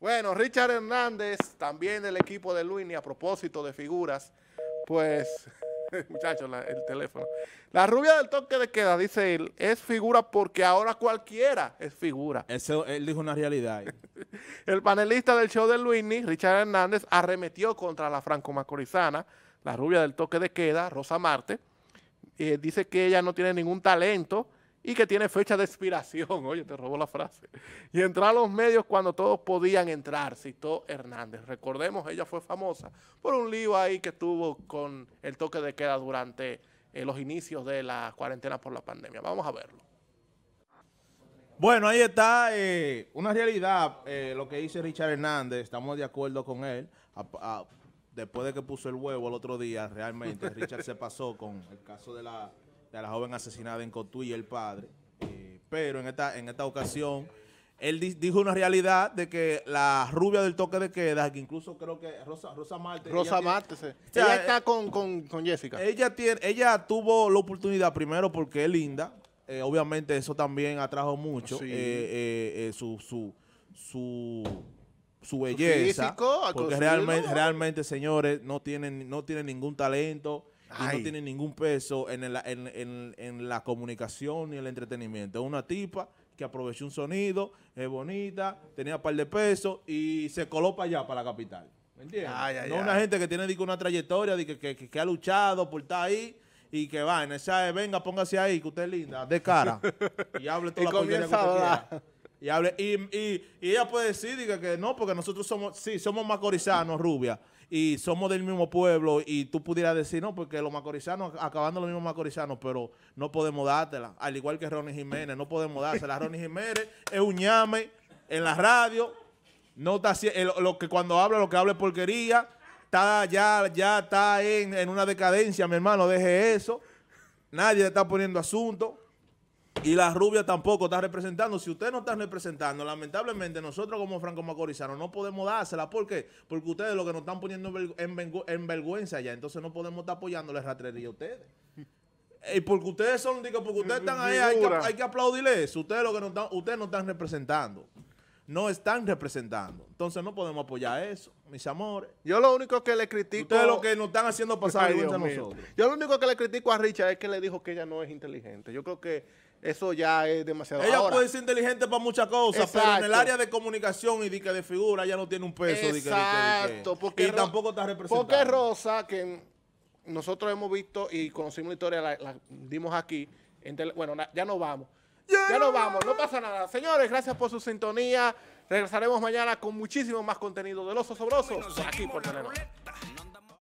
Bueno, Richard Hernández, también del equipo de Luini, a propósito de figuras, pues, muchachos, el teléfono. La rubia del toque de queda, dice él, es figura porque ahora cualquiera es figura. Eso, él dijo una realidad. el panelista del show de Luini, Richard Hernández, arremetió contra la franco-macorizana, la rubia del toque de queda, Rosa Marte. Eh, dice que ella no tiene ningún talento, y que tiene fecha de expiración. Oye, te robó la frase. Y entrar a los medios cuando todos podían entrar, citó Hernández. Recordemos, ella fue famosa por un lío ahí que tuvo con el toque de queda durante eh, los inicios de la cuarentena por la pandemia. Vamos a verlo. Bueno, ahí está eh, una realidad, eh, lo que dice Richard Hernández, estamos de acuerdo con él. después de que puso el huevo el otro día, realmente Richard se pasó con el caso de la de la joven asesinada en Cotuí, el padre. Eh, pero en esta, en esta ocasión, él dijo una realidad de que la rubia del toque de queda, que incluso creo que Rosa, Rosa Marte. Rosa Marte, sí. Eh, está con, Jessica. Ella, tiene, ella tuvo la oportunidad primero porque es linda. Eh, obviamente eso también atrajo mucho su, su, su su belleza, porque realmente, realmente, señores, no tienen, no tienen ningún talento y no tiene ningún peso en, la comunicación ni el entretenimiento. Es una tipa que aprovechó un sonido, es bonita, tenía un par de pesos y se coló para allá, para la capital. ¿Me entiendes? no una gente que tiene una trayectoria, que, ha luchado por estar ahí y que va, en esa venga, póngase ahí, que usted es linda, de cara. y hable toda la usted y, hable, y, y, ella puede decir que no, porque nosotros somos, sí, somos macorizanos, rubia, y somos del mismo pueblo, y tú pudieras decir, no, porque los macorizanos, acabando los mismos macorizanos, pero no podemos dártela, al igual que Ronnie Jiménez, no podemos dársela. Ronnie Jiménez es un ñame en la radio, no está lo que cuando habla, lo que habla es porquería, está ya, ya está en, una decadencia, mi hermano, deje eso. Nadie está poniendo asunto. Y la rubia tampoco está representando. Si ustedes no están representando, lamentablemente nosotros como franco Macorizano no podemos dársela. ¿Por qué? Porque ustedes lo que nos están poniendo en, vergüenza ya. Entonces no podemos estar apoyando la ratrería a ustedes. Y porque ustedes son, digo, porque ustedes están ahí, hay que, aplaudirles. Ustedes lo que no están, ustedes no están representando. No están representando. Entonces no podemos apoyar eso, mis amores. Yo lo único que le critico. lo que nos están haciendo pasar a nosotros. Yo lo único que le critico a Richard es que le dijo que ella no es inteligente. Yo creo que eso ya es demasiado. Ella puede ser inteligente para muchas cosas, pero en el área de comunicación y de, de figura ya no tiene un peso. Exacto, porque y tampoco está representada. Porque Rosa, que nosotros hemos visto y conocimos la historia, la, dimos aquí. bueno, ya nos vamos. Ya nos vamos, no pasa nada. Señores, gracias por su sintonía. Regresaremos mañana con muchísimo más contenido de Los Osobrosos aquí por Telenor.